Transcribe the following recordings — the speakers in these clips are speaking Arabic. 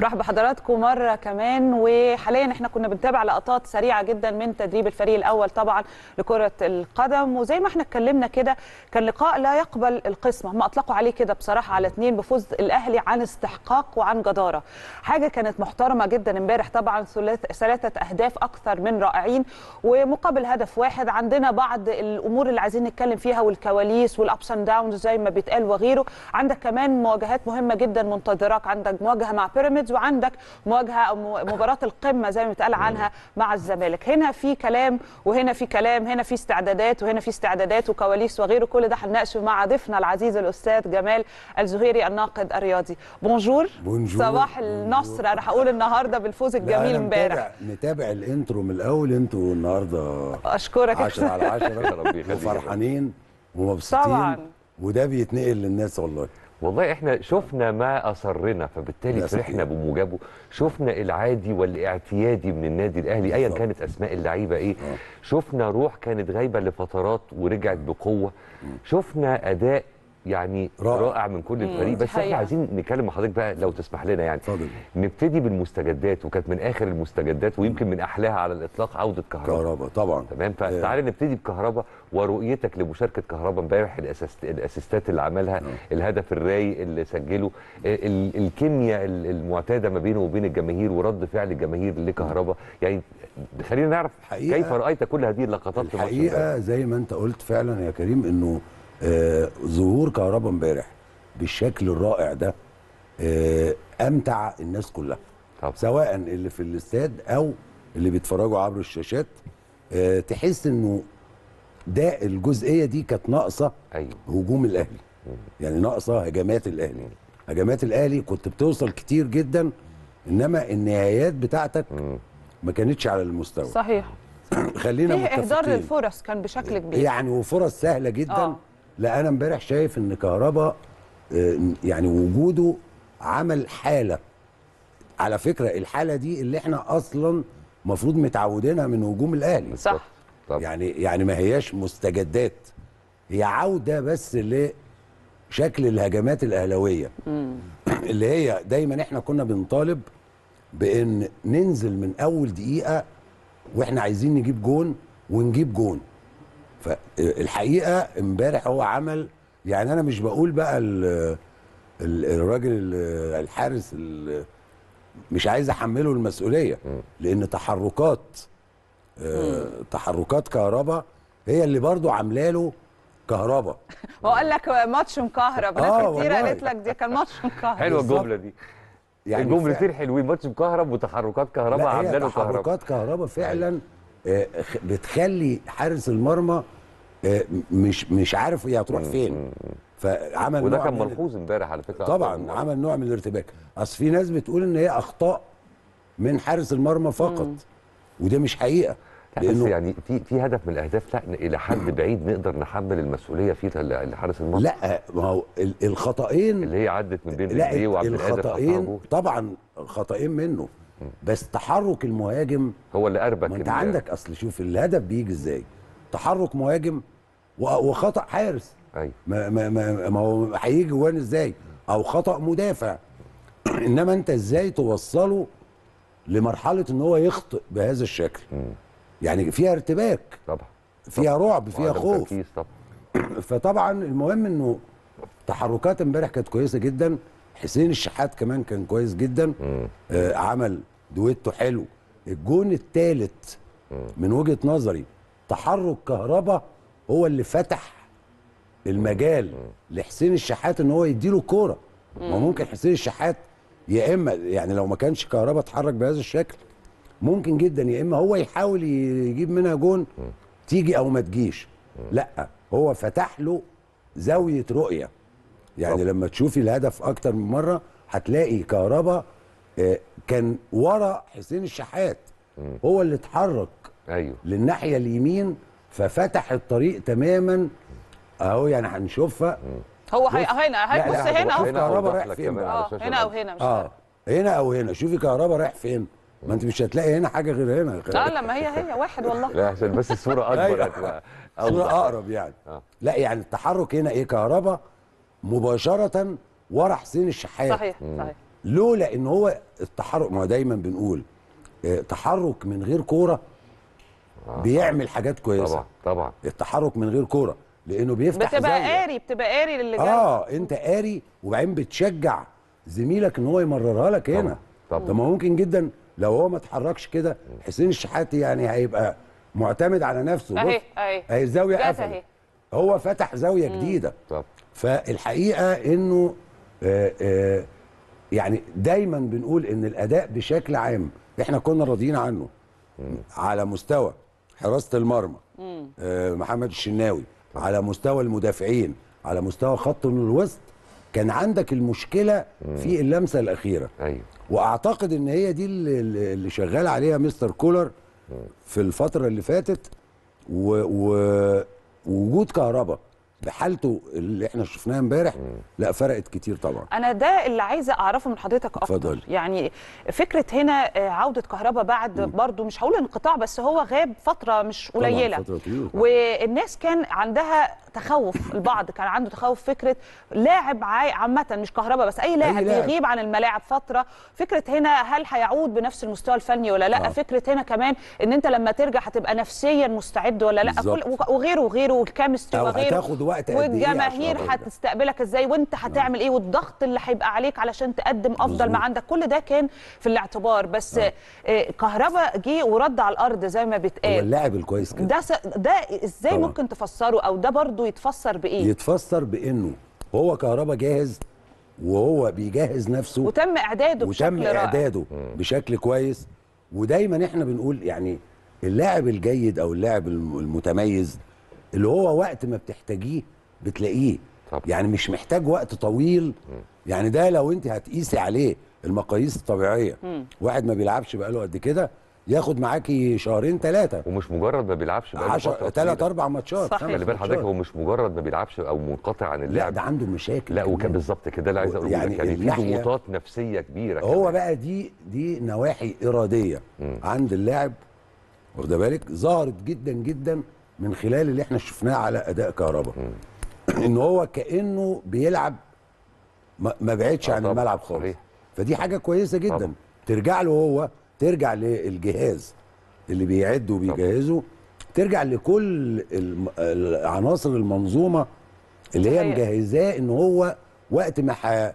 رحب بحضراتكم مره كمان وحاليا احنا كنا بنتابع لقطات سريعه جدا من تدريب الفريق الاول طبعا لكره القدم وزي ما احنا اتكلمنا كده كان لقاء لا يقبل القسمه هم اطلقوا عليه كده بصراحه على اثنين بفوز الاهلي عن استحقاق وعن جداره حاجه كانت محترمه جدا امبارح طبعا ثلاثه اهداف اكثر من رائعين ومقابل هدف واحد عندنا بعض الامور اللي عايزين نتكلم فيها والكواليس والابس داونز زي ما بيتقال وغيره عندك كمان مواجهات مهمه جدا منتظراك عندك مواجهه مع بيراميدز بيراميدز وعندك مواجهه او مباراه القمه زي ما بيتقال عنها مع الزمالك هنا في كلام وهنا في كلام هنا في استعدادات وهنا في استعدادات وكواليس وغيره كل ده هنناقشه مع ضيفنا العزيز الاستاذ جمال الزهيري الناقد الرياضي بونجور بونجور صباح النصر انا هقول النهارده بالفوز الجميل امبارح متابع الانترو من الاول انتوا النهارده اشكرك 10 على 10 وفرحانين ومبسوطين طبعا وده بيتنقل للناس والله والله احنا شفنا ما اصرنا فبالتالي فرحنا يعني. بموجبه شفنا العادي والاعتيادي من النادي الاهلي ايا كانت اسماء اللعيبه ايه آه. شفنا روح كانت غايبه لفترات ورجعت بقوه آه. شفنا اداء يعني رائع, رائع من كل الفريق بس احنا عايزين نتكلم مع حضرتك بقى لو تسمح لنا يعني فضل. نبتدي بالمستجدات وكانت من اخر المستجدات ويمكن من احلاها على الاطلاق عوده كهرباء كهرباء طبعا تمام فتعالى آه. ايه. نبتدي بكهرباء ورؤيتك لمشاركه كهرباء امبارح الأسست... الاسيستات اللي عملها آه. الهدف الراي اللي سجله آه، ال... الكيمياء المعتاده ما بينه وبين الجماهير ورد فعل الجماهير لكهرباء نعم. يعني خلينا نعرف كيف رايت كل هذه اللقطات الحقيقه زي ما انت قلت فعلا يا كريم انه آه، ظهور كهربا امبارح بالشكل الرائع ده آه، امتع الناس كلها طب. سواء اللي في الاستاد او اللي بيتفرجوا عبر الشاشات آه، تحس انه ده الجزئيه دي كانت ناقصه أيوه. هجوم الاهلي يعني ناقصه هجمات الاهلي هجمات الاهلي كنت بتوصل كتير جدا انما النهايات بتاعتك ما كانتش على المستوى صحيح خلينا فيه متفقين اهدار للفرص كان بشكل كبير يعني وفرص سهله جدا آه. لا انا امبارح شايف ان كهربا آه، يعني وجوده عمل حاله على فكره الحاله دي اللي احنا اصلا المفروض متعودينها من هجوم الاهلي صح طب. يعني يعني ما هياش مستجدات هي عوده بس لشكل الهجمات الاهلاويه اللي هي دايما احنا كنا بنطالب بان ننزل من اول دقيقه واحنا عايزين نجيب جون ونجيب جون فالحقيقه امبارح هو عمل يعني انا مش بقول بقى الراجل الحارس مش عايز احمله المسؤوليه لان تحركات آه، تحركات كهرباء هي اللي برضه عامله له كهرباء هو قال لك ماتش مكهرب ناس آه كتير قالت لك دي كان ماتش مكهرب حلوه الجمله دي يعني الجملتين حلوين ماتش مكهرب وتحركات كهرباء عامله له كهرباء تحركات كهرباء فعلا أيوة. آه، بتخلي حارس المرمى آه، مش مش عارف هي هتروح فين فعمل وده كان ملحوظ امبارح على فكره طبعا عمل نوع من الارتباك اصل في ناس بتقول ان هي اخطاء من حارس المرمى فقط وده مش حقيقه بس يعني في في هدف من الاهداف لا الى حد بعيد نقدر نحمل المسؤوليه فيه لحارس المرمى لا ما هو الخطأين اللي هي عدت من بين ايديه وعبد الخطأين طبعا خطأين منه بس تحرك المهاجم هو اللي اربك ما انت عندك اصل شوف الهدف بيجي ازاي تحرك مهاجم وخطا حارس ايوه ما, ما, ما, ما هو هيجي جوان ازاي او خطا مدافع انما انت ازاي توصله لمرحله ان هو يخطئ بهذا الشكل يعني فيها ارتباك طبعا فيها رعب فيها خوف طبعا فطبعا المهم انه تحركات امبارح كانت كويسه جدا حسين الشحات كمان كان كويس جدا آه عمل دويتو حلو الجون الثالث من وجهه نظري تحرك كهربا هو اللي فتح المجال لحسين الشحات ان هو يديله الكوره ما ممكن حسين الشحات يا اما يعني لو ما كانش كهربا اتحرك بهذا الشكل ممكن جدا يا اما هو يحاول يجيب منها جون تيجي او ما تجيش لا هو فتح له زاويه رؤيه يعني لما تشوفي الهدف اكتر من مره هتلاقي كهربا آه، كان ورا حسين الشحات هو اللي اتحرك ايوه للناحيه اليمين ففتح الطريق تماما اهو يعني هنشوفها هو هي هنا هيبص هنا اهو كهرباء رايح فين آه، هنا او هنا مش اه هنا او هنا شوفي كهربا رايح فين ما انت مش هتلاقي هنا حاجه غير هنا لا لا ما هي هي واحد والله لا عشان بس الصوره أيوة. اكبر الصوره اقرب يعني آه. لا يعني التحرك هنا ايه كهربا مباشره ورا حسين الشحات صحيح صحيح لولا ان هو التحرك ما دايما بنقول آه، تحرك من غير كوره آه، بيعمل حاجات كويسه طبعا طبعا التحرك من غير كوره لانه بيفتح بتبقى زي. قاري بتبقى قاري للي جاي اه انت قاري وبعدين بتشجع زميلك ان هو يمررها لك هنا طب ما ممكن جدا لو هو ما اتحركش كده حسين الشحاتي يعني هيبقى معتمد على نفسه اهي اهي اهي الزاويه قفل هو فتح زاويه مم. جديده طب. فالحقيقه انه آآ آه، آآ آه، يعني دايما بنقول ان الاداء بشكل عام احنا كنا راضيين عنه مم. على مستوى حراسه المرمى آه، محمد الشناوي على مستوى المدافعين على مستوى خط الوسط كان عندك المشكله في اللمسه الاخيره ايوه واعتقد ان هي دي اللي شغال عليها مستر كولر في الفتره اللي فاتت ووجود كهرباء حالته اللي احنا شفناها امبارح لا فرقت كتير طبعا انا ده اللي عايزه اعرفه من حضرتك اكتر فضل. يعني فكره هنا آه، عوده كهربا بعد م. برضو مش هقول انقطاع بس هو غاب فتره مش قليله فترة والناس كان عندها تخوف البعض كان عنده تخوف فكره لاعب عامه مش كهرباء بس اي لاعب بيغيب عن الملاعب فتره فكره هنا هل هيعود بنفس المستوى الفني ولا لا أوه. فكره هنا كمان ان انت لما ترجع هتبقى نفسيا مستعد ولا لا كل وغيره وغيره والكيمستري وغيره هتاخد وقت إيه والجماهير إيه هتستقبلك ازاي وانت نعم. هتعمل ايه والضغط اللي هيبقى عليك علشان تقدم افضل بالزبط. ما عندك كل ده كان في الاعتبار بس نعم. آه. كهرباء جه ورد على الارض زي ما بيتقال هو اللاعب الكويس كده ده ده ازاي طبعا. ممكن تفسره او ده برضه برضو يتفسر بايه يتفسر بانه هو كهربا جاهز وهو بيجهز نفسه وتم اعداده وتم بشكل اعداده رائع. بشكل كويس ودايما احنا بنقول يعني اللاعب الجيد او اللاعب المتميز اللي هو وقت ما بتحتاجيه بتلاقيه طب. يعني مش محتاج وقت طويل يعني ده لو انت هتقيسي عليه المقاييس الطبيعيه م. واحد ما بيلعبش بقاله قد كده ياخد معاكي شهرين ثلاثه ومش مجرد ما بيلعبش بقاله عشر... ثلاث اربع ماتشات خلي بال حضرتك هو مش مجرد ما بيلعبش او منقطع عن اللعب لا ده عنده مشاكل لا وكان بالظبط كده اللي عايز اقوله يعني, يعني في ضغوطات نفسيه كبيره هو كمان. بقى دي دي نواحي اراديه م. عند اللاعب واخد بالك ظهرت جدا جدا من خلال اللي احنا شفناه على اداء كهرباء ان هو كانه بيلعب ما بعدش آه عن الملعب خالص فدي حاجه كويسه جدا ترجع له هو ترجع للجهاز اللي بيعد وبيجهزه ترجع لكل العناصر المنظومه اللي هي مجهزاه ان هو وقت ما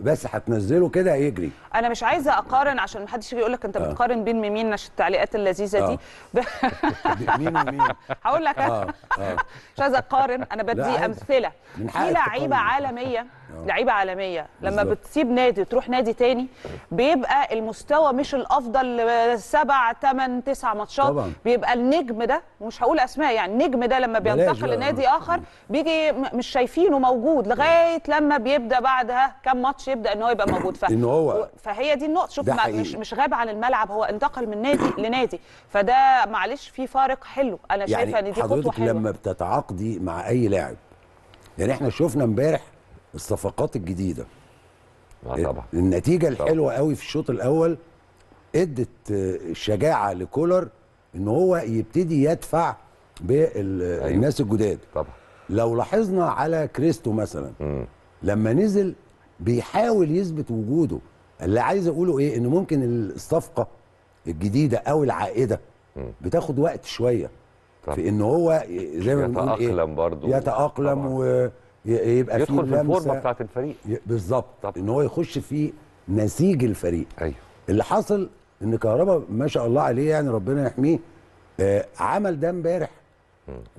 بس هتنزله كده هيجري انا مش عايزه اقارن عشان محدش يجي يقول لك انت آه. بتقارن بين مين عشان التعليقات اللذيذه آه. دي ب... مين ومين هقول لك آه. آه. مش عايزه اقارن انا بدي امثله في لعيبه عالميه آه. لعيبه عالميه لما بتسيب نادي تروح نادي تاني بيبقى المستوى مش الافضل آه، سبع ثمان تسع ماتشات طبعا. بيبقى النجم ده مش هقول اسماء يعني النجم ده لما بينتقل لنادي اخر بيجي مش شايفينه موجود لغايه لما بيبدا بعدها كم ماتش يبدا ان هو يبقى موجود ف... إن هو فهي دي النقطه شوف مش مش غاب عن الملعب هو انتقل من نادي لنادي فده معلش في فارق حلو انا يعني شايفه ان دي خطوه حلوه حضرتك لما بتتعاقدي مع اي لاعب يعني احنا شفنا امبارح الصفقات الجديده آه طبعا النتيجه الحلوه طبعا. قوي في الشوط الاول ادت الشجاعه آه، لكولر ان هو يبتدي يدفع بالناس أيوه. الجداد طبعا لو لاحظنا على كريستو مثلا م. لما نزل بيحاول يثبت وجوده اللي عايز اقوله ايه ان ممكن الصفقه الجديده او العائده م. بتاخد وقت شويه طبعا. في ان هو زي ما بنقول ايه يتاقلم برضه يتاقلم طبعا. و يبقى يدخل في الفورمه بتاعت الفريق بالظبط ان هو يخش في نسيج الفريق ايوه اللي حصل ان كهربا ما شاء الله عليه يعني ربنا يحميه آه عمل ده امبارح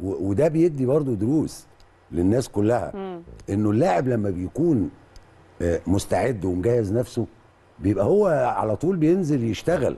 وده بيدي برضو دروس للناس كلها انه اللاعب لما بيكون آه مستعد ومجهز نفسه بيبقى هو على طول بينزل يشتغل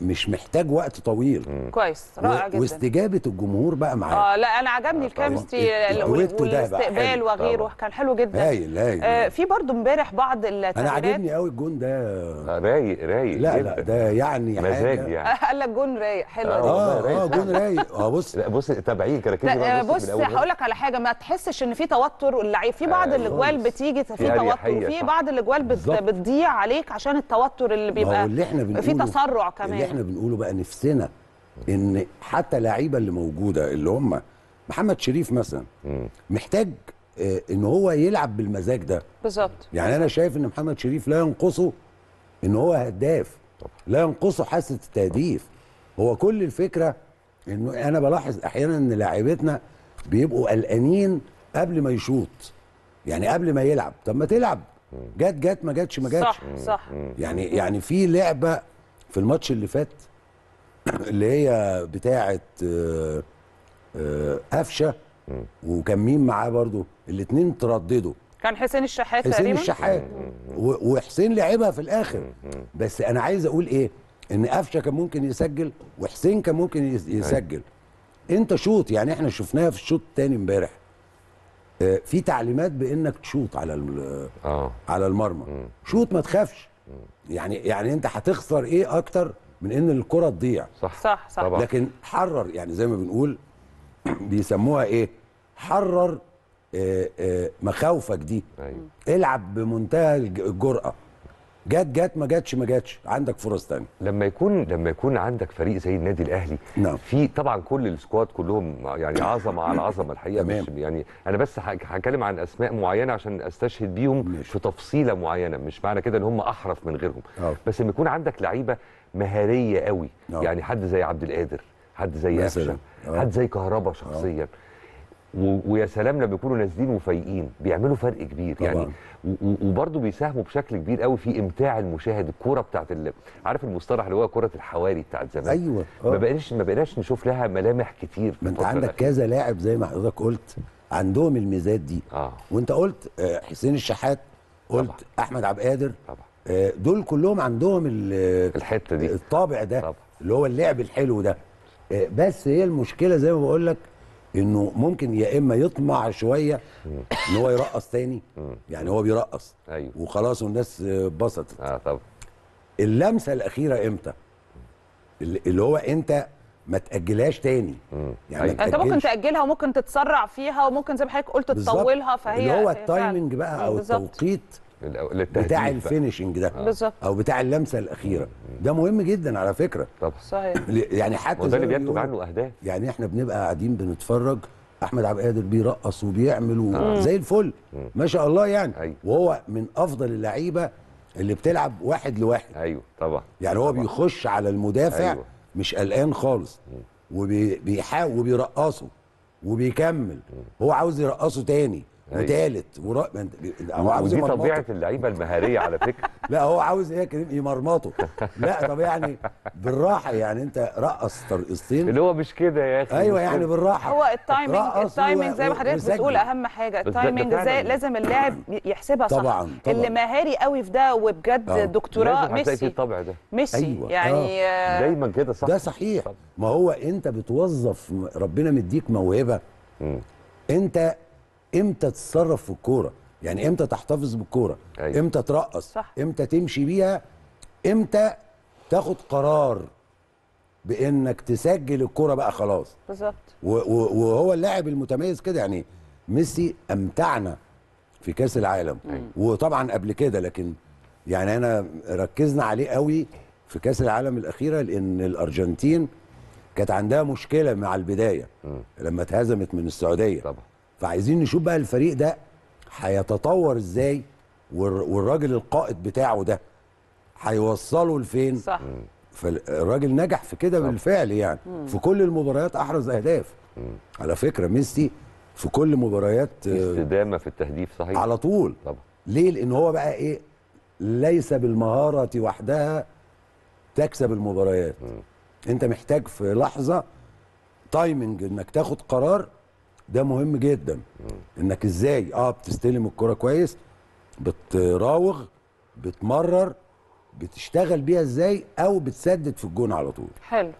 مش محتاج وقت طويل كويس رائع جدا واستجابه الجمهور بقى معاه اه لا انا عجبني آه الكيمستري والاستقبال وغيره كان حلو جدا هايل هايل آه في برضو امبارح بعض التغييرات انا عاجبني قوي الجون ده آه، رايق رايق لا لا ده يعني مزاج يعني قال لك جون رايق حلو آه،, اه اه, آه جون رايق اه بص لا بص كده كده بص هقول لك على حاجه ما تحسش ان في توتر واللعيب في بعض آه، الاجوال بتيجي في يعني توتر في بعض الاجوال بتضيع عليك عشان التوتر اللي بيبقى في تصرف تسرع كمان اللي احنا بنقوله بقى نفسنا ان حتى اللعيبه اللي موجوده اللي هم محمد شريف مثلا محتاج آه، ان هو يلعب بالمزاج ده بالظبط يعني انا شايف ان محمد شريف لا ينقصه ان هو هداف لا ينقصه حاسه التهديف هو كل الفكره انه انا بلاحظ احيانا ان لاعيبتنا بيبقوا قلقانين قبل ما يشوط يعني قبل ما يلعب طب ما تلعب جت جت ما جتش ما جتش صح صح يعني يعني في لعبه في الماتش اللي فات اللي هي بتاعه آه، آه، قفشه وكان مين معاه برضو الاثنين ترددوا كان حسين الشحات تقريبا حسين الشحات وحسين لعبها في الاخر بس انا عايز اقول ايه ان قفشه كان ممكن يسجل وحسين كان ممكن أيوه. يسجل انت شوط يعني احنا شفناها في الشوط الثاني امبارح آه، في تعليمات بانك تشوط على على المرمى شوط ما تخافش يعني يعني انت هتخسر ايه اكتر من ان الكره تضيع صح صح, صح. طبعا. لكن حرر يعني زي ما بنقول بيسموها ايه حرر آه، آه، مخاوفك دي أيوه. العب بمنتهى الجرأه جت جت ما جاتش ما جاتش عندك فرص ثانيه لما يكون لما يكون عندك فريق زي النادي الاهلي نعم. في طبعا كل السكواد كلهم يعني نعم. عظمه على عظمه الحقيقه تمام. مش يعني انا بس هتكلم عن اسماء معينه عشان استشهد بيهم مش. في تفصيله معينه مش معنى كده ان هم احرف من غيرهم أوه. بس لما يكون عندك لعيبه مهاريه قوي أوه. يعني حد زي عبد القادر حد زي قفشه آه. حد زي كهربا شخصيا أوه. ويا سلام لما يكونوا نازلين وفايقين بيعملوا فرق كبير يعني وبرضه بيساهموا بشكل كبير قوي في امتاع المشاهد الكوره بتاعت ال... عارف المصطلح اللي هو كره الحواري بتاعت زمان ايوه أوه. ما بقيناش ما بقيناش نشوف لها ملامح كتير ما انت عندك الأخير. كذا لاعب زي ما حضرتك قلت عندهم الميزات دي آه. وانت قلت آه، حسين الشحات قلت طبعا. احمد عبد القادر آه، دول كلهم عندهم الحته دي الطابع ده طبعا. اللي هو اللعب الحلو ده آه، بس هي المشكله زي ما بقول لك انه ممكن يا اما يطمع شويه ان هو يرقص تاني يعني هو بيرقص ايوه وخلاص والناس اتبسطت اه طب اللمسه الاخيره امتى؟ اللي هو انت ما تاجلهاش تاني يعني أيوه. انت ممكن تاجلها وممكن تتسرع فيها وممكن زي ما حضرتك قلت تطولها فهي اللي هو التايمنج بقى او بالزبط. التوقيت بتاع الفينشنج ده آه. بالظبط او بتاع اللمسه الاخيره ده مهم جدا على فكره طب صحيح يعني حتى وده اللي بيكتب عنه اهداف يعني احنا بنبقى قاعدين بنتفرج احمد عبد القادر بيرقص وبيعمل آه. زي الفل ما شاء الله يعني أيوه. وهو من افضل اللعيبه اللي بتلعب واحد لواحد ايوه طبعا يعني هو بيخش على المدافع أيوه. مش قلقان خالص وبيحاول وبيرقصه وبيكمل هو عاوز يرقصه تاني وتالت ورا... هو عاوز ودي طبيعه اللعيبه المهاريه على فكره لا هو عاوز ايه يا كريم يمرمطه لا طب يعني بالراحه يعني انت رقص ترقصتين اللي هو مش كده يا اخي ايوه يعني بالراحه هو التايمنج التايمنج زي ما حضرتك بتقول اهم حاجه التايمنج ازاي لازم اللاعب يحسبها صح طبعا, طبعا اللي مهاري قوي في ده وبجد آه. دكتوراه ميسي الطبع ده ميسي أيوة. يعني آه. آه. دايما كده صح ده صحيح ما هو انت بتوظف ربنا مديك موهبه انت امتى تتصرف في الكوره يعني امتى تحتفظ بالكوره أيوة. امتى ترقص صح. امتى تمشي بيها امتى تاخد قرار بانك تسجل الكوره بقى خلاص بالظبط وهو اللاعب المتميز كده يعني ميسي امتعنا في كاس العالم أيوة. وطبعا قبل كده لكن يعني انا ركزنا عليه قوي في كاس العالم الاخيره لان الارجنتين كانت عندها مشكله مع البدايه م. لما اتهزمت من السعوديه طبعا فعايزين نشوف بقى الفريق ده هيتطور ازاي والراجل القائد بتاعه ده هيوصله لفين صح فالراجل نجح في كده بالفعل يعني مم. في كل المباريات احرز اهداف مم. على فكره ميسي في كل مباريات آه، استدامه في التهديف صحيح على طول طبعا ليه لان هو بقى ايه ليس بالمهاره وحدها تكسب المباريات مم. انت محتاج في لحظه تايمنج انك تاخد قرار ده مهم جدا انك ازاي اه بتستلم الكره كويس بتراوغ بتمرر بتشتغل بيها ازاي او بتسدد في الجون على طول حلو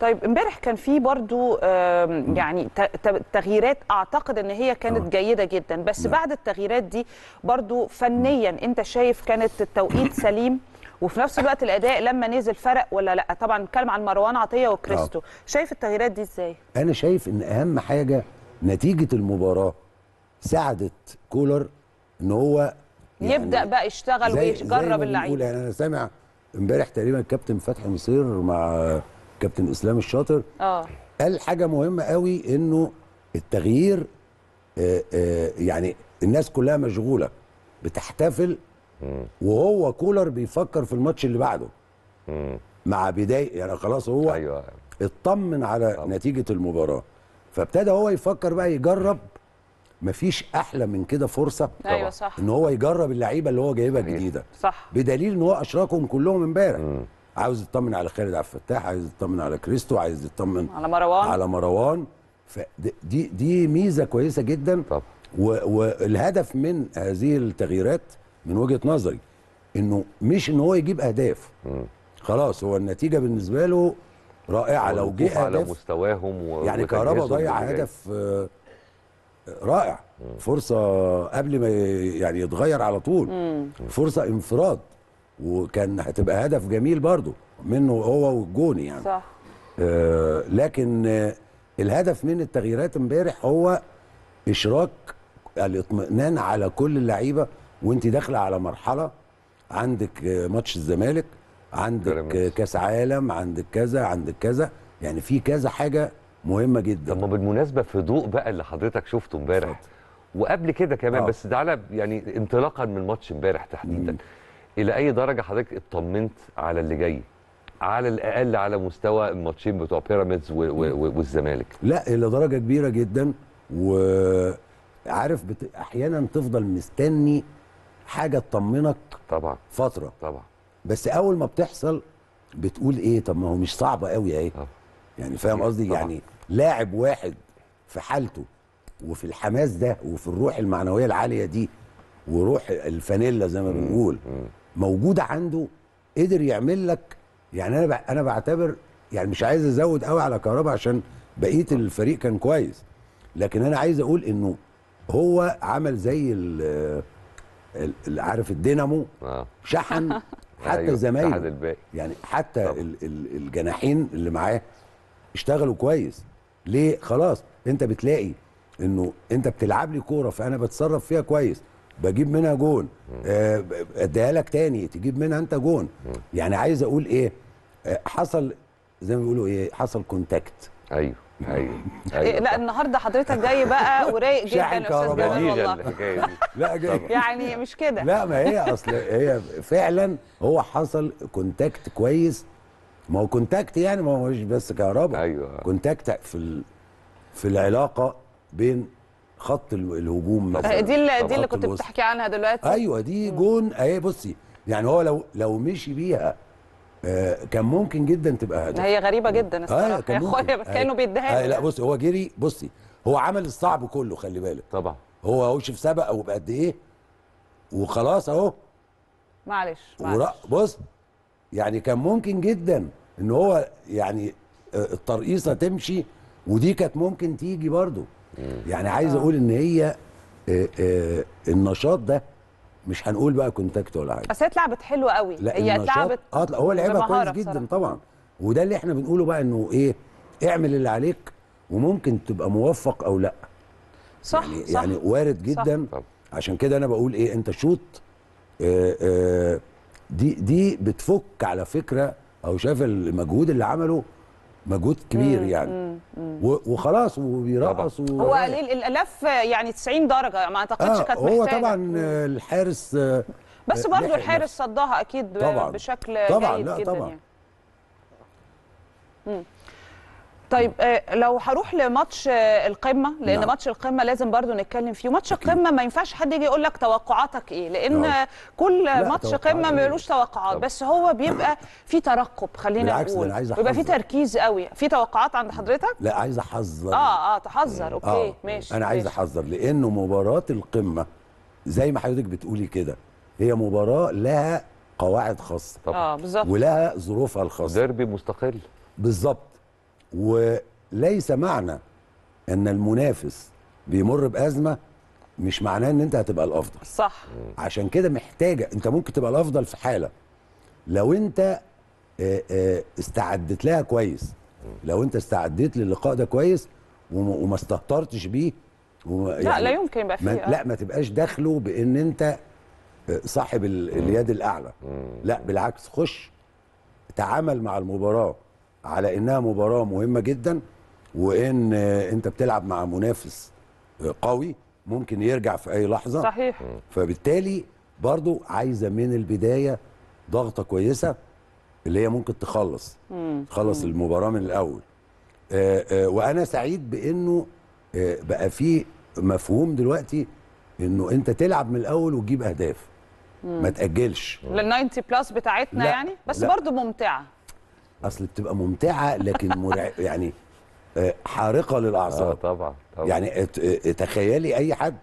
طيب امبارح كان في برضو يعني تغييرات اعتقد ان هي كانت اه. جيده جدا بس نعم. بعد التغييرات دي برضو فنيا انت شايف كانت التوقيت سليم وفي نفس الوقت الاداء لما نزل فرق ولا لا طبعا نتكلم عن مروان عطيه وكريستو نعم. شايف التغييرات دي ازاي انا شايف ان اهم حاجه نتيجه المباراه ساعدت كولر ان هو يعني يبدا بقى يشتغل ويجرب اللعيبه يعني انا سامع امبارح تقريبا كابتن فتحي مصير مع كابتن اسلام الشاطر اه قال حاجه مهمه قوي انه التغيير آآ آه، آآ آه، يعني الناس كلها مشغوله بتحتفل وهو كولر بيفكر في الماتش اللي بعده مع بدايه يعني خلاص هو أيوة. اطمن على نتيجه المباراه فابتدى هو يفكر بقى يجرب مفيش احلى من كده فرصه أيوة صح. ان هو يجرب اللعيبه اللي هو جايبها جديده صح. بدليل ان هو اشراكهم كلهم امبارح عاوز يطمن على خالد عبد الفتاح عايز يطمن على كريستو عايز يطمن على مروان على مروان فدي دي ميزه كويسه جدا طبعا والهدف من هذه التغييرات من وجهه نظري انه مش ان هو يجيب اهداف خلاص هو النتيجه بالنسبه له رائعه لو جه على مستواهم يعني كهربا ضيع هدف آه، رائع فرصه قبل ما يعني يتغير على طول فرصه انفراد وكان هتبقى هدف جميل برضو منه هو والجوني يعني صح آه لكن آه الهدف من التغييرات امبارح هو اشراك الاطمئنان على كل اللعيبه وانت داخله على مرحله عندك آه ماتش الزمالك عندك كاس عالم عندك كذا عندك كذا يعني في كذا حاجه مهمه جدا طب بالمناسبه في ضوء بقى اللي حضرتك شفته امبارح وقبل كده كمان آه. بس تعالى يعني انطلاقا من ماتش امبارح تحديدا الى اي درجه حضرتك اطمنت على اللي جاي على الاقل على مستوى الماتشين بتوع بيراميدز والزمالك لا الى درجه كبيره جدا وعارف بت... احيانا تفضل مستني حاجه تطمنك طبعا فتره طبعا بس اول ما بتحصل بتقول ايه طب ما هو مش صعبه قوي اهي آه. يعني فاهم قصدي يعني لاعب واحد في حالته وفي الحماس ده وفي الروح المعنويه العاليه دي وروح الفانيلا زي ما بنقول موجوده عنده قدر يعمل لك يعني انا انا بعتبر يعني مش عايز ازود قوي على كهربا عشان بقيه آه. الفريق كان كويس لكن انا عايز اقول انه هو عمل زي ال عارف الدينامو آه. شحن حتى أيوة زمايله يعني حتى طبعا. الجناحين اللي معاه اشتغلوا كويس ليه خلاص انت بتلاقي انه انت بتلعب لي كوره فانا بتصرف فيها كويس بجيب منها جون آه، اديها لك تاني تجيب منها انت جون يعني عايز اقول ايه آه، حصل زي ما بيقولوا ايه حصل كونتاكت ايوه ايوه أيوة. لا النهارده حضرتك جاي بقى ورايق جدا يا استاذ جمال والله لا جاي يعني مش كده لا ما هي اصل هي فعلا هو حصل كونتاكت كويس ما هو كونتاكت يعني ما هو مش بس كهرباء ايوه كونتاكت في ال... في العلاقه بين خط الهجوم مثلا دي اللي دي اللي كنت بتحكي عنها دلوقتي ايوه دي جون اهي بصي يعني هو لو لو مشي بيها آه كان ممكن جدا تبقى هدف هي غريبه آه، جدا الصراحه آه كان ممكن. يا اخويا بس آه، كانه بيديها آه لا بص هو جري بصي هو عمل الصعب كله خلي بالك طبعا هو هو شوف سبق او بقد ايه وخلاص اهو معلش معلش بص يعني كان ممكن جدا ان هو يعني آه، الترقيصه تمشي ودي كانت ممكن تيجي برضه يعني عايز اقول ان هي النشاط ده مش هنقول بقى كونتاكت ولا حاجه بس هي اتلعبت حلوه قوي لا هي اتلعبت اه هو لعبها كويس جدا طبعا وده اللي احنا بنقوله بقى انه ايه اعمل اللي عليك وممكن تبقى موفق او لا صح يعني, صح يعني وارد جدا صح عشان كده انا بقول ايه انت شوط آآ آآ دي دي بتفك على فكره او شايف المجهود اللي عمله مجهود كبير مم. يعني مم. وخلاص وبيرقص و... هو قليل الالف يعني 90 درجه ما اعتقدش آه كانت هو طبعا الحارس بس برضه الحارس صدها اكيد طبعا بشكل طبعا جيد لا جدا طبعا يعني. طيب آه، لو هروح لماتش آه، القمه لان نعم. ماتش القمه لازم برضو نتكلم فيه ماتش القمه ما ينفعش حد يجي يقول لك توقعاتك ايه لان نعم. كل ماتش قمه ما يقولوش توقعات طب. بس هو بيبقى في ترقب خلينا نقول بيبقى في تركيز قوي في توقعات عند حضرتك لا عايز احذر اه اه تحذر اوكي آه. ماشي انا عايز احذر لانه مباراه القمه زي ما حضرتك بتقولي كده هي مباراه لها قواعد خاصه طبعا. اه بالظبط ولها ظروفها الخاصه ديربي مستقل بالظبط وليس معنى ان المنافس بيمر بازمه مش معناه ان انت هتبقى الافضل صح عشان كده محتاجه انت ممكن تبقى الافضل في حاله لو انت استعدت لها كويس لو انت استعديت للقاء ده كويس وما استهترتش بيه وما يعني لا لا يمكن يبقى فيه لا آه. ما تبقاش داخله بان انت صاحب اليد الاعلى لا بالعكس خش تعامل مع المباراه على انها مباراه مهمه جدا وان انت بتلعب مع منافس قوي ممكن يرجع في اي لحظه صحيح فبالتالي برضو عايزه من البدايه ضغطه كويسه اللي هي ممكن تخلص مم. تخلص مم. المباراه من الاول آآ آه، آآ آه، وانا سعيد بانه آه، بقى في مفهوم دلوقتي انه انت تلعب من الاول وتجيب اهداف مم. ما تاجلش لل 90 بلس بتاعتنا لا. يعني بس لا. برضو ممتعه اصل بتبقى ممتعه لكن مرع... يعني آه، حارقه للاعصاب آه طبعا, طبعا يعني آه، تخيلي اي حد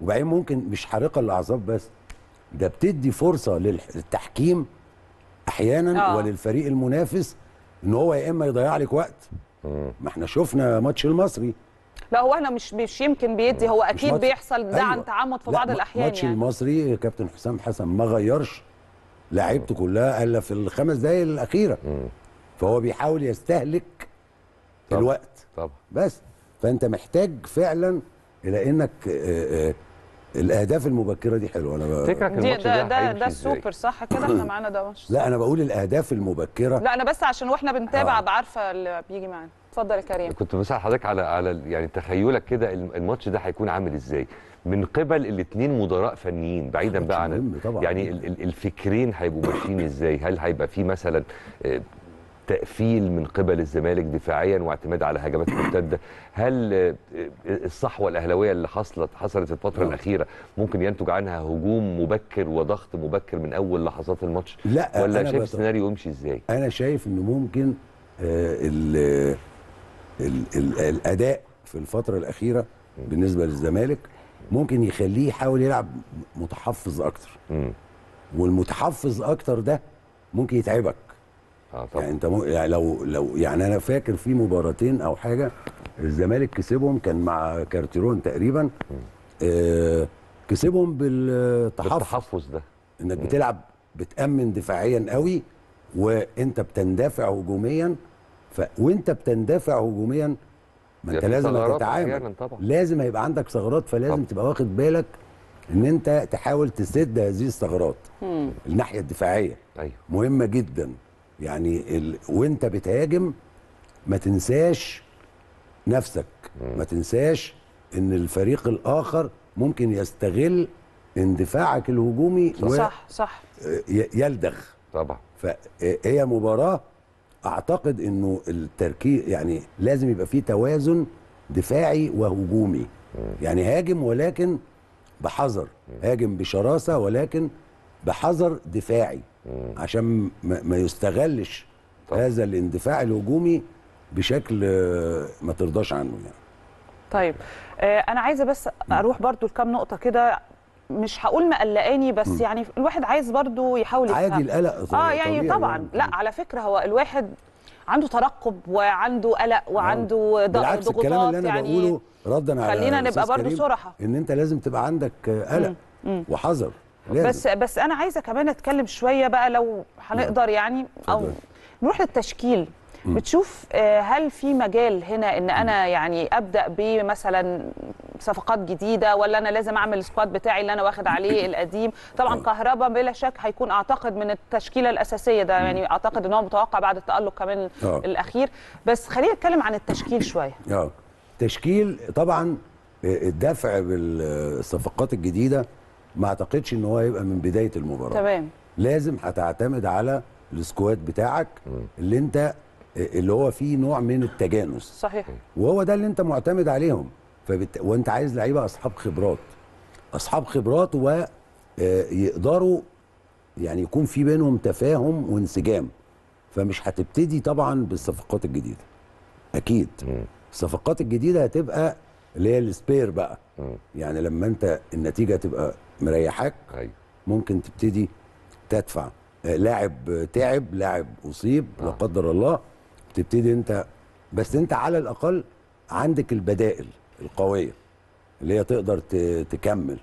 وبعدين ممكن مش حارقه للاعصاب بس ده بتدي فرصه للتحكيم احيانا آه. وللفريق المنافس ان هو يا اما يضيع لك وقت ما احنا شفنا ماتش المصري لا هو احنا مش مش يمكن بيدي هو اكيد بيحصل ده أيوة. عن تعمد في بعض الاحيان ماتش يعني. المصري كابتن حسام حسن ما غيرش لعيبته كلها الا في الخمس دقائق الاخيره فهو بيحاول يستهلك طبع. الوقت طبعا بس فانت محتاج فعلا الى انك آآ آه، آآ آه، الاهداف المبكره دي حلوه انا فكرك الماتش ده ده ده السوبر صح كده احنا معانا ده ماتش لا انا بقول الاهداف المبكره لا انا بس عشان واحنا بنتابع آه. بعرفه اللي بيجي معانا اتفضل يا كريم كنت بسال حضرتك على على يعني تخيلك كده الماتش ده هيكون عامل ازاي من قبل الاثنين مدراء فنيين بعيدا بقى عن يعني الفكرين هيبقوا ماشيين ازاي هل هيبقى في مثلا آه، تقفيل من قبل الزمالك دفاعيا واعتماد على هجمات مرتده هل الصحوه الاهلاويه اللي حصلت حصلت الفتره لا. الاخيره ممكن ينتج عنها هجوم مبكر وضغط مبكر من اول لحظات الماتش لا ولا شايف السيناريو يمشي ازاي انا شايف انه ممكن الـ آه، الـ الـ الاداء في الفتره الاخيره بالنسبه للزمالك ممكن يخليه يحاول يلعب متحفظ اكتر والمتحفظ اكتر ده ممكن يتعبك آه طبعا. يعني انت م... يعني لو لو يعني انا فاكر في مباراتين او حاجه الزمالك كسبهم كان مع كارتيرون تقريبا آه كسبهم بالتحفظ بالتحفظ ده انك بتلعب بتامن دفاعيا قوي وانت بتندفع هجوميا ف... وانت بتندفع هجوميا ما انت لازم تتعامل لازم هيبقى عندك ثغرات فلازم طبعا. تبقى واخد بالك ان انت تحاول تسد هذه الثغرات الناحيه الدفاعيه أيوه. مهمه جدا يعني ال... وانت بتهاجم ما تنساش نفسك ما تنساش ان الفريق الاخر ممكن يستغل اندفاعك الهجومي صح و... صح, صح. يلدغ طبعا فهي مباراه اعتقد انه التركيز يعني لازم يبقى في توازن دفاعي وهجومي يعني هاجم ولكن بحذر هاجم بشراسه ولكن بحذر دفاعي عشان ما يستغلش طب. هذا الاندفاع الهجومي بشكل ما ترضاش عنه يعني طيب آه، انا عايزه بس اروح برضو لكام نقطه كده مش هقول مقلقاني بس م. يعني الواحد عايز برضو يحاول يفهم عادي القلق اه يعني طبعا يعني. لا على فكره هو الواحد عنده ترقب وعنده قلق نعم. وعنده ضغوطات الكلام اللي انا يعني بقوله ردا على خلينا نبقى برضو صراحه ان انت لازم تبقى عندك قلق وحذر لازم. بس بس انا عايزه كمان اتكلم شويه بقى لو هنقدر نعم. يعني او نروح للتشكيل بتشوف آه، هل في مجال هنا ان انا يعني ابدا بمثلا صفقات جديده ولا انا لازم اعمل السكواد بتاعي اللي انا واخد عليه القديم طبعا آه. كهربا بلا شك هيكون اعتقد من التشكيله الاساسيه ده يعني اعتقد ان هو متوقع بعد التالق كمان أوه. الاخير بس خلينا نتكلم عن التشكيل شويه اه تشكيل طبعا آه، الدفع بالصفقات الجديده ما اعتقدش ان هو هيبقى من بدايه المباراه تمام لازم هتعتمد على السكواد بتاعك اللي انت اللي هو فيه نوع من التجانس صحيح وهو ده اللي انت معتمد عليهم فبت... وانت عايز لعيبه اصحاب خبرات اصحاب خبرات ويقدروا آه، يعني يكون في بينهم تفاهم وانسجام فمش هتبتدي طبعا بالصفقات الجديده اكيد الصفقات الجديده هتبقى اللي هي السبير بقى يعني لما انت النتيجه تبقى مريحاك أيوة. ممكن تبتدي تدفع آه، لاعب تعب لاعب اصيب نعم. لا قدر الله تبتدي انت بس انت على الاقل عندك البدائل القويه اللي هي تقدر تكمل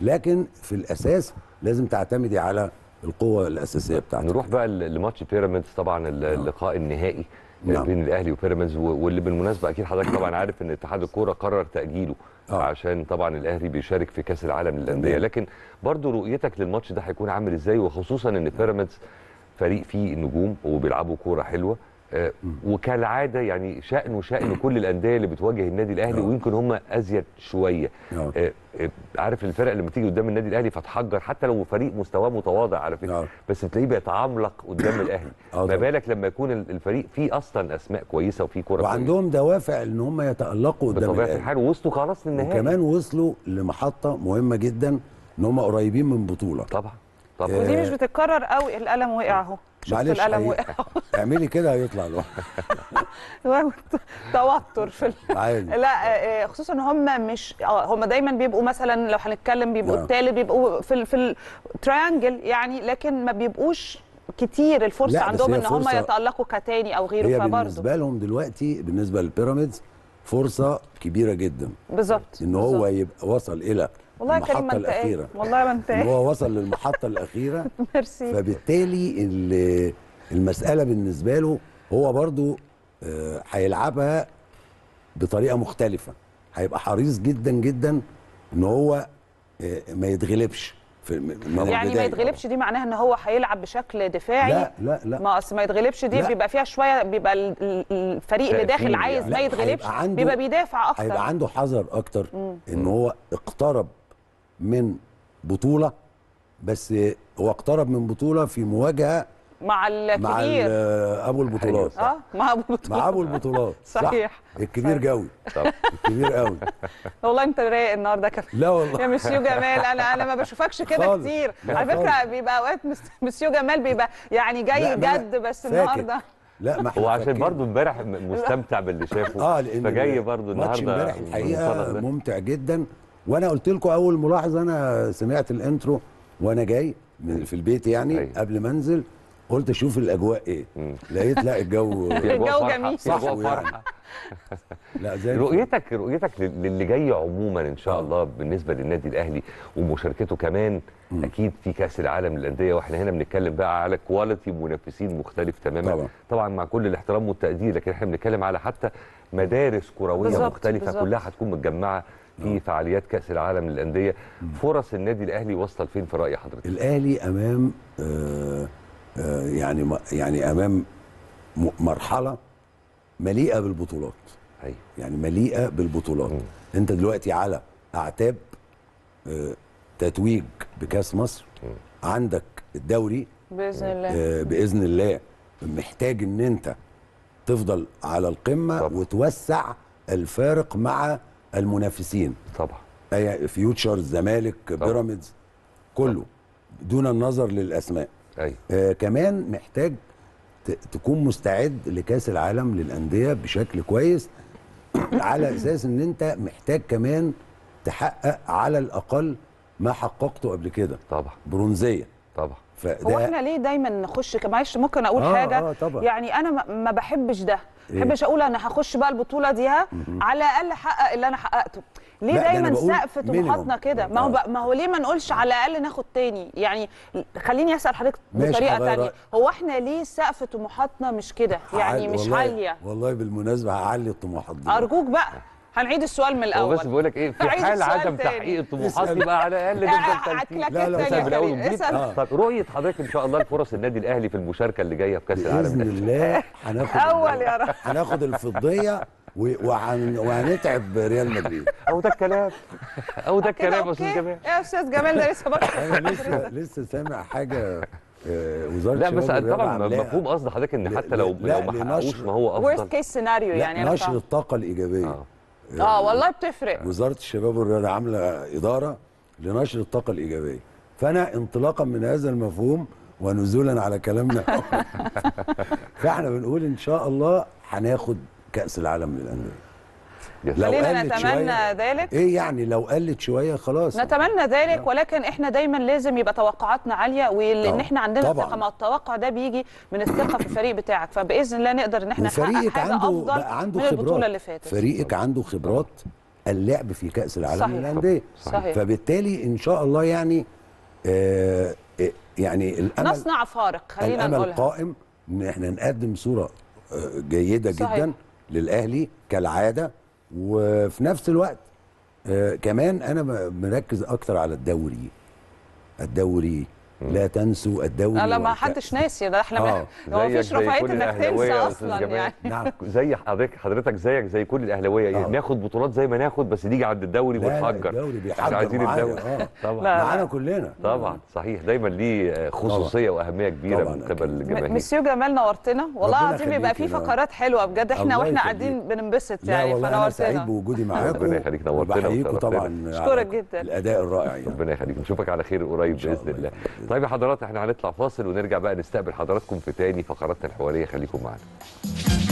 لكن في الاساس لازم تعتمدي على القوه الاساسيه بتاعتك نروح بقى لماتش بيراميدز طبعا نعم. اللقاء النهائي آه، نعم. بين الاهلي وبيراميدز واللي بالمناسبه اكيد حضرتك طبعا عارف ان اتحاد الكوره قرر تاجيله أوه. عشان طبعا الاهلي بيشارك في كاس العالم للانديه لكن برضو رؤيتك للماتش ده هيكون عامل ازاي وخصوصا ان بيراميدز فريق فيه النجوم وبيلعبوا كوره حلوه آه، وكالعاده يعني شأنه شأن كل الانديه اللي بتواجه النادي الاهلي آه. ويمكن هم ازيد شويه آه. عارف الفرق لما تيجي قدام النادي الاهلي فتحجر حتى لو فريق مستواه متواضع على فكره بس بتلاقيه بيتعملق قدام الاهلي ما بالك لما يكون الفريق فيه اصلا اسماء كويسه وفيه كوره وعندهم دوافع ان هم يتالقوا قدام بطبيعه الحال ووصلوا خلاص للنهائي وكمان وصلوا لمحطه مهمه جدا ان هم قريبين من بطوله طبعا طبعا ودي مش بتتكرر قوي القلم وقع اهو معلش اعملي كده هيطلع لوحده توتر في لا آه، آه، خصوصا ان هم مش آه، هم دايما بيبقوا مثلا لو هنتكلم بيبقوا نعم. التالت بيبقوا في في التريانجل يعني لكن ما بيبقوش كتير الفرصه عندهم ان هم يتالقوا كتاني او غيره هي فبرضه بالنسبه لهم دلوقتي بالنسبه للبيراميدز فرصه كبيره جدا بالظبط ان هو يبقى وصل الى والله يا كريم ما والله ما انتهى هو وصل للمحطه الاخيره ميرسي فبالتالي المساله بالنسبه له هو برضو آه، هيلعبها بطريقه مختلفه هيبقى حريص جدا جدا ان هو آه، ما يتغلبش في من يعني ما يتغلبش دي معناها ان هو هيلعب بشكل دفاعي لا لا لا ما اصل ما يتغلبش دي لا. بيبقى فيها شويه بيبقى الفريق اللي داخل يعني. عايز يعني. ما يتغلبش بيبقى بيدافع اكتر هيبقى عنده حذر اكتر ان هو اقترب من بطوله بس هو اقترب من بطوله في مواجهه مع الكبير مع ابو البطولات أيوة. اه مع ابو البطولات مع ابو البطولات صحيح صح. الكبير قوي الكبير قوي والله انت رايق النهارده كابتن لا والله يا مسيو جمال انا انا ما بشوفكش كده كتير على فكره بيبقى اوقات مسيو جمال بيبقى يعني جاي جد بس النهارده لا ما هو عشان برضه امبارح مستمتع باللي شافه اه لان فجاي برضه النهارده ماتش امبارح الحقيقه ممتع جدا وانا قلت لكم اول ملاحظه انا سمعت الانترو وانا جاي من في البيت يعني أيه. قبل ما انزل قلت اشوف الاجواء ايه مم. لقيت لا الجو الجو جميل صح يعني لا زي رؤيتك رؤيتك للي جاي عموما ان شاء آه. الله بالنسبه للنادي الاهلي ومشاركته كمان مم. اكيد في كاس العالم للانديه واحنا هنا بنتكلم بقى على كواليتي منافسين مختلف تماما طبعا, طبعا مع كل الاحترام والتقدير لكن احنا بنتكلم على حتى مدارس كرويه بالزبط مختلفه كلها هتكون متجمعه في آه. فعاليات كاس العالم للانديه فرص النادي الاهلي واصله لفين في راي حضرتك الاهلي امام آه آه يعني يعني امام مرحله مليئه بالبطولات أيوة. يعني مليئه بالبطولات مم. انت دلوقتي على اعتاب آه تتويج بكاس مصر مم. عندك الدوري باذن آه، الله آه، باذن الله محتاج ان انت تفضل على القمه طب. وتوسع الفارق مع المنافسين طبعا أي فيوتشر الزمالك بيراميدز كله طبع. دون النظر للاسماء أيوة. آه كمان محتاج تكون مستعد لكاس العالم للانديه بشكل كويس على اساس ان انت محتاج كمان تحقق على الاقل ما حققته قبل كده طبعا برونزيه طبعا فده هو احنا ليه دايما نخش معلش ممكن اقول آه حاجه آه طبعا. يعني انا ما بحبش ده ما إيه؟ بحبش اقول انا هخش بقى البطوله دي ها على الاقل احقق اللي انا حققته ليه دايما سقف طموحاتنا كده ما هو آه. ما هو ليه ما نقولش على الاقل ناخد تاني يعني خليني اسال حضرتك بطريقه تانية هو احنا ليه سقف طموحاتنا مش كده يعني مش عاليه والله بالمناسبه هعلي الطموحات دي ارجوك بقى هنعيد السؤال من الاول بس بقول لك ايه في حال عدم تحقيق الطموحات يبقى على الاقل آه، نفضل آه، لا لا آه. طب رؤيه حضرتك ان شاء الله لفرص النادي الاهلي في المشاركه اللي جايه في كاس العالم باذن الله هناخد اول يا رب هناخد الفضيه وهنتعب ريال مدريد او ده الكلام او ده الكلام يا استاذ جمال يا استاذ جمال ده لسه برضه لسه لسه سامع حاجه وزاره لا بس طبعا مفهوم قصد حضرتك ان حتى لو لو ما حققوش ما هو افضل ورست كيس سيناريو يعني نشر الطاقه الايجابيه اه يعني والله بتفرق وزاره الشباب والرياضه عامله اداره لنشر الطاقه الايجابيه فانا انطلاقا من هذا المفهوم ونزولا على كلامنا فاحنا بنقول ان شاء الله هناخد كاس العالم للانديه خلينا نتمنى ذلك ايه يعني لو قلت شويه خلاص نتمنى ذلك ولكن احنا دايما لازم يبقى توقعاتنا عاليه ولان احنا عندنا ثقه ما التوقع ده بيجي من الثقه في الفريق بتاعك فباذن الله نقدر ان احنا نحقق حاجه عنده افضل عنده من خبرات. البطوله اللي فاتت فريقك عنده خبرات اللعب في كاس العالم للانديه فبالتالي ان شاء الله يعني آه إيه، يعني الامل نصنع فارق خلينا الامل نقولها. قائم ان احنا نقدم صوره آه، جيده صحيح. جدا للاهلي كالعاده وفي نفس الوقت آه، كمان انا مركز اكتر على الدوري الدوري لا تنسوا الدوري لا ما حدش ناسي ده احنا آه. ما فيش رفاهيه انك تنسى اصلا يعني نعم زي حضرتك حضرتك زيك زي كل الاهلاويه يعني آه. ناخد بطولات زي ما ناخد بس نيجي عند الدوري ونحجر الدوري بيحجر عايزين الدوري آه. طبعا معانا كلنا طبعا صحيح دايما ليه خصوصيه واهميه كبيره من قبل الجماهير مسيو جمال نورتنا والله العظيم بيبقى في فقرات حلوه بجد احنا واحنا قاعدين بننبسط يعني فنورتنا انا سعيد بوجودي معاكم ربنا يخليك نورتنا طبعا اشكرك جدا الاداء الرائع يعني. ربنا يخليك نشوفك على خير قريب باذن الله طيب يا حضرات احنا هنطلع فاصل ونرجع بقى نستقبل حضراتكم في تاني فقراتنا الحواريه خليكم معانا